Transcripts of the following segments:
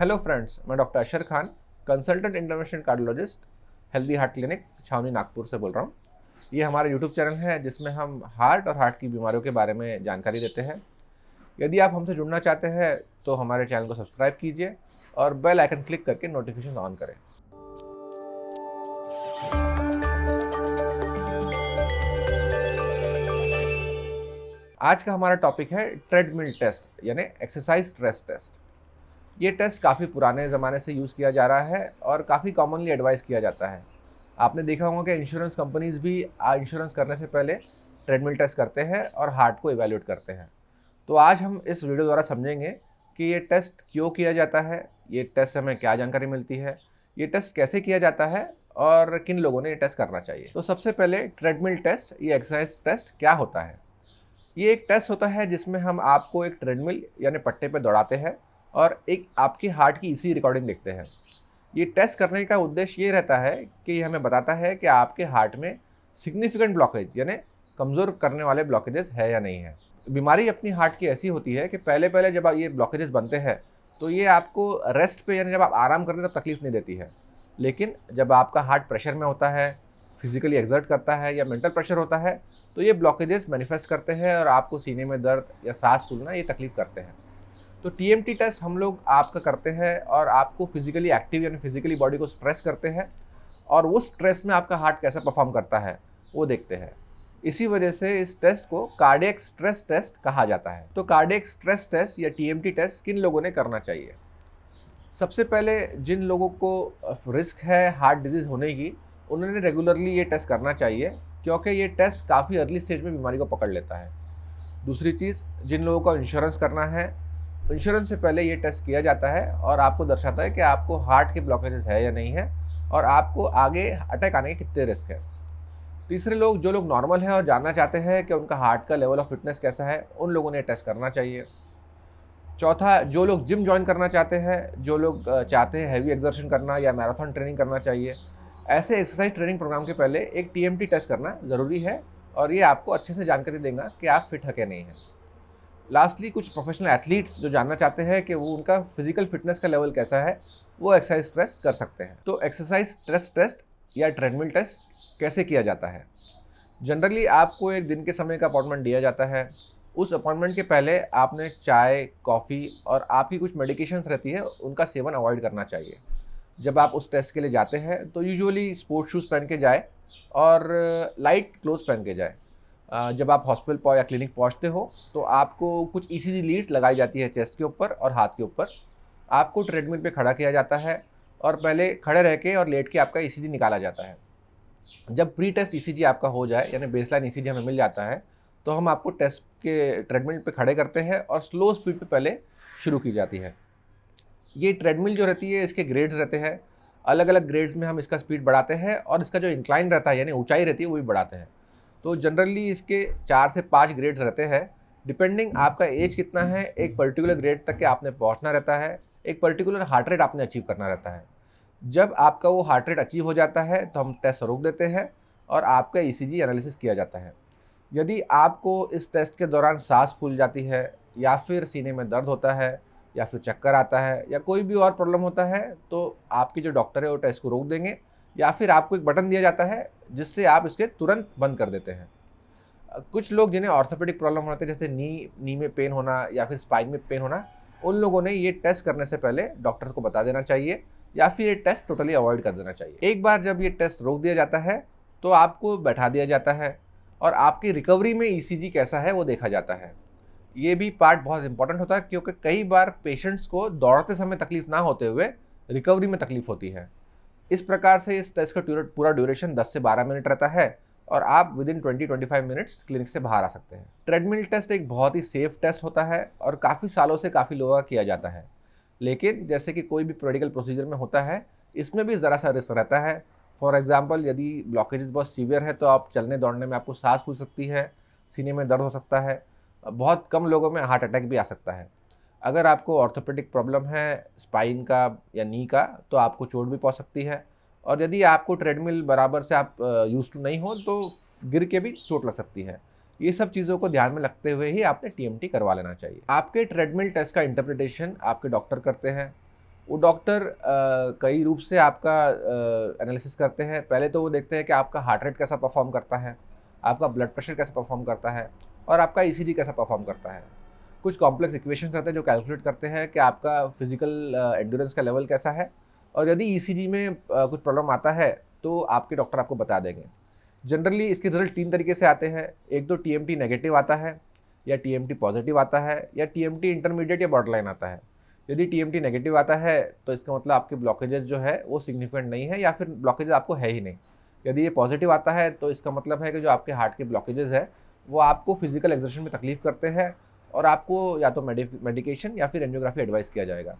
hello friends मैं doctor Ashar Khan consultant intervention cardiologist healthy heart clinic Chhawani Nagpur से बोल रहा हूँ ये हमारा यूट्यूब चैनल है जिसमें हम हार्ट और हार्ट की बीमारियों के बारे में जानकारी देते हैं यदि आप हमसे जुड़ना चाहते हैं तो हमारे चैनल को सब्सक्राइब कीजिए और बेल आइकन क्लिक करके नोटिफिकेशन ऑन करें आज का हमारा टॉपिक है ट्रेडमिल टेस्ट यानी एक्सरसाइज स्ट्रेस टेस्ट ये टेस्ट काफ़ी पुराने ज़माने से यूज़ किया जा रहा है और काफ़ी कॉमनली एडवाइस किया जाता है आपने देखा होगा कि इंश्योरेंस कंपनीज भी इंश्योरेंस करने से पहले ट्रेडमिल टेस्ट करते हैं और हार्ट को एवेल्यूट करते हैं तो आज हम इस वीडियो द्वारा समझेंगे कि ये टेस्ट क्यों किया जाता है ये टेस्ट से हमें क्या जानकारी मिलती है ये टेस्ट कैसे किया जाता है और किन लोगों ने ये टेस्ट करना चाहिए तो सबसे पहले ट्रेडमिल टेस्ट ये एक्सरसाइज टेस्ट क्या होता है ये एक टेस्ट होता है जिसमें हम आपको एक ट्रेडमिल यानी पट्टे पर दौड़ाते हैं और एक आपके हार्ट की इसी रिकॉर्डिंग देखते हैं ये टेस्ट करने का उद्देश्य ये रहता है कि ये हमें बताता है कि आपके हार्ट में सिग्निफिकेंट ब्लॉकेज यानी कमज़ोर करने वाले ब्लॉकेजेस है या नहीं है बीमारी अपनी हार्ट की ऐसी होती है कि पहले पहले जब ये ब्लॉकेजेस बनते हैं तो ये आपको रेस्ट पे यानी जब आप आराम करते तब तकलीफ़ नहीं देती है लेकिन जब आपका हार्ट प्रेशर में होता है फिजिकली एग्जर्ट करता है या मेंटल प्रेशर होता है तो ये ब्लॉकेजेस मैनिफेस्ट करते हैं और आपको सीने में दर्द या सांस फूलना ये तकलीफ़ करते हैं तो टी टेस्ट हम लोग आपका करते हैं और आपको फिजिकली एक्टिव यानी फिजिकली बॉडी को स्ट्रेस करते हैं और वो स्ट्रेस में आपका हार्ट कैसा परफॉर्म करता है वो देखते हैं इसी वजह से इस टेस्ट को कार्डियक स्ट्रेस टेस्ट कहा जाता है तो कार्डियक स्ट्रेस टेस्ट या टी टेस्ट किन लोगों ने करना चाहिए सबसे पहले जिन लोगों को रिस्क है हार्ट डिजीज़ होने की उन्होंने रेगुलरली ये टेस्ट करना चाहिए क्योंकि ये टेस्ट काफ़ी अर्ली स्टेज में बीमारी को पकड़ लेता है दूसरी चीज़ जिन लोगों का इंश्योरेंस करना है इंश्योरेंस से पहले ये टेस्ट किया जाता है और आपको दर्शाता है कि आपको हार्ट के ब्लॉकेजेस है या नहीं है और आपको आगे अटैक आने के कितने रिस्क है तीसरे लोग जो लोग नॉर्मल हैं और जानना चाहते हैं कि उनका हार्ट का लेवल ऑफ फिटनेस कैसा है उन लोगों ने टेस्ट करना चाहिए चौथा जो लोग जिम ज्वाइन करना चाहते हैं जो लोग चाहते हैं हैवी एक्सर्शन करना या मैराथन ट्रेनिंग करना चाहिए ऐसे एक्सरसाइज ट्रेनिंग प्रोग्राम के पहले एक टी टेस्ट करना ज़रूरी है और ये आपको अच्छे से जानकारी देगा कि आप फिट है नहीं हैं लास्टली कुछ प्रोफेशनल एथलीट्स जो जानना चाहते हैं कि वो उनका फिजिकल फिटनेस का लेवल कैसा है वो एक्सरसाइज स्ट्रेस कर सकते हैं तो एक्सरसाइज स्ट्रेस टेस्ट या ट्रेडमिल टेस्ट कैसे किया जाता है जनरली आपको एक दिन के समय का अपॉइंटमेंट दिया जाता है उस अपॉइंटमेंट के पहले आपने चाय कॉफ़ी और आपकी कुछ मेडिकेशंस रहती है उनका सेवन अवॉइड करना चाहिए जब आप उस टेस्ट के लिए जाते हैं तो यूजुअली स्पोर्ट्स शूज़ पहन के जाए और लाइट क्लोथ पहन के जाए जब आप हॉस्पिटल या क्लिनिक पहुँचते हो तो आपको कुछ ई लीड्स लगाई जाती है चेस्ट के ऊपर और हाथ के ऊपर आपको ट्रेडमिल पे खड़ा किया जाता है और पहले खड़े रह के और लेट के आपका ई निकाला जाता है जब प्री टेस्ट ई आपका हो जाए यानी बेसलाइन ई हमें मिल जाता है तो हम आपको टेस्ट के ट्रेडमिल पे खड़े करते हैं और स्लो स्पीड पे पहले शुरू की जाती है ये ट्रेडमिल जो रहती है इसके ग्रेड्स रहते हैं अलग अलग ग्रेड्स में हम इसका स्पीड बढ़ाते हैं और इसका जो इंक्लाइन रहता है यानी ऊंचाई रहती है वो भी बढ़ाते हैं तो जनरली इसके चार से पाँच ग्रेड्स रहते हैं डिपेंडिंग आपका एज कितना है एक पर्टिकुलर ग्रेड तक के आपने पहुंचना रहता है एक पर्टिकुलर हार्ट रेट आपने अचीव करना रहता है जब आपका वो हार्ट रेट अचीव हो जाता है तो हम टेस्ट रोक देते हैं और आपका ई e एनालिसिस किया जाता है यदि आपको इस टेस्ट के दौरान सांस फूल जाती है या फिर सीने में दर्द होता है या फिर चक्कर आता है या कोई भी और प्रॉब्लम होता है तो आपके जो डॉक्टर है वो टेस्ट को रोक देंगे या फिर आपको एक बटन दिया जाता है जिससे आप इसके तुरंत बंद कर देते हैं कुछ लोग जिन्हें ऑर्थोपेडिक प्रॉब्लम होते हैं जैसे नी नी में पेन होना या फिर स्पाइन में पेन होना उन लोगों ने ये टेस्ट करने से पहले डॉक्टर को बता देना चाहिए या फिर ये टेस्ट टोटली अवॉइड कर देना चाहिए एक बार जब ये टेस्ट रोक दिया जाता है तो आपको बैठा दिया जाता है और आपकी रिकवरी में ई e कैसा है वो देखा जाता है ये भी पार्ट बहुत इंपॉर्टेंट होता है क्योंकि कई बार पेशेंट्स को दौड़ते समय तकलीफ ना होते हुए रिकवरी में तकलीफ होती है इस प्रकार से इस टेस्ट का पूरा ड्यूरेशन 10 से 12 मिनट रहता है और आप विद इन 20-25 मिनट्स क्लिनिक से बाहर आ सकते हैं ट्रेडमिल टेस्ट एक बहुत ही सेफ टेस्ट होता है और काफ़ी सालों से काफ़ी लोगों का किया जाता है लेकिन जैसे कि कोई भी पोलिटिकल प्रोसीजर में होता है इसमें भी ज़रा सा रिस्क रहता है फॉर एग्ज़ाम्पल यदि ब्लॉकेजेस बहुत सीवियर है तो आप चलने दौड़ने में आपको सांस फूल सकती है सीने में दर्द हो सकता है बहुत कम लोगों में हार्ट अटैक भी आ सकता है अगर आपको ऑर्थोपेडिक प्रॉब्लम है स्पाइन का या नी का तो आपको चोट भी पहुँच सकती है और यदि आपको ट्रेडमिल बराबर से आप यूज नहीं हो तो गिर के भी चोट लग सकती है ये सब चीज़ों को ध्यान में रखते हुए ही आपने टी करवा लेना चाहिए आपके ट्रेडमिल टेस्ट का इंटरप्रिटेशन आपके डॉक्टर करते हैं वो डॉक्टर कई रूप से आपका एनालिसिस करते हैं पहले तो वो देखते हैं कि आपका हार्ट रेट कैसा परफॉर्म करता है आपका ब्लड प्रेशर कैसा परफॉर्म करता है और आपका ई e कैसा परफॉर्म करता है कुछ कॉम्प्लेक्स इक्वेशन रहते हैं जो कैलकुलेट करते हैं कि आपका फिजिकल एंडोरेंस का लेवल कैसा है और यदि ई e में कुछ प्रॉब्लम आता है तो आपके डॉक्टर आपको बता देंगे जनरली इसके रिजल्ट तीन तरीके से आते हैं एक तो टी नेगेटिव आता है या टी पॉजिटिव आता है या टी इंटरमीडिएट या लाइन आता है यदि टी नेगेटिव आता है तो इसका मतलब आपके ब्लॉकेजेस जो है वो सिग्निफिकेंट नहीं है या फिर ब्लॉकेजेस आपको है ही नहीं यदि ये पॉजिटिव आता है तो इसका मतलब है कि जो आपके हार्ट के ब्लॉकेजेस है वो आपको फिजिकल एक्जर्शन में तकलीफ करते हैं और आपको या तो मेडिकेशन या फिर एंजियोग्राफी एडवाइस किया जाएगा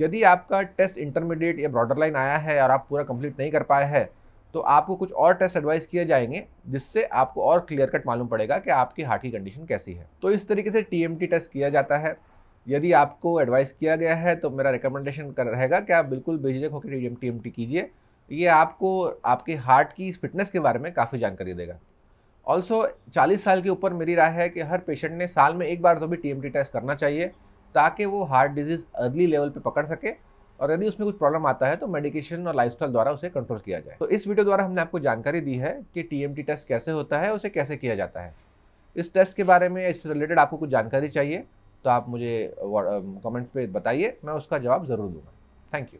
यदि आपका टेस्ट इंटरमीडिएट या ब्रॉडर लाइन आया है और आप पूरा कंप्लीट नहीं कर पाए हैं तो आपको कुछ और टेस्ट एडवाइस किए जाएंगे जिससे आपको और क्लियर कट मालूम पड़ेगा कि आपकी हार्ट की कंडीशन कैसी है तो इस तरीके से टी टेस्ट किया जाता है यदि आपको एडवाइस किया गया है तो मेरा रिकमेंडेशन कर रहेगा कि आप बिल्कुल बेझिझक होकर टी एम टी कीजिए ये आपको आपके हार्ट की फिटनेस के बारे में काफ़ी जानकारी देगा ऑल्सो 40 साल के ऊपर मेरी राय है कि हर पेशेंट ने साल में एक बार तो भी टी टेस्ट करना चाहिए ताकि वो हार्ट डिजीज़ अर्ली लेवल पे पकड़ सके और यदि उसमें कुछ प्रॉब्लम आता है तो मेडिकेशन और लाइफस्टाइल द्वारा उसे कंट्रोल किया जाए तो इस वीडियो द्वारा हमने आपको जानकारी दी है कि टी टेस्ट कैसे होता है उसे कैसे किया जाता है इस टेस्ट के बारे में इससे रिलेटेड आपको कुछ जानकारी चाहिए तो आप मुझे कमेंट पर बताइए मैं उसका जवाब ज़रूर दूंगा थैंक यू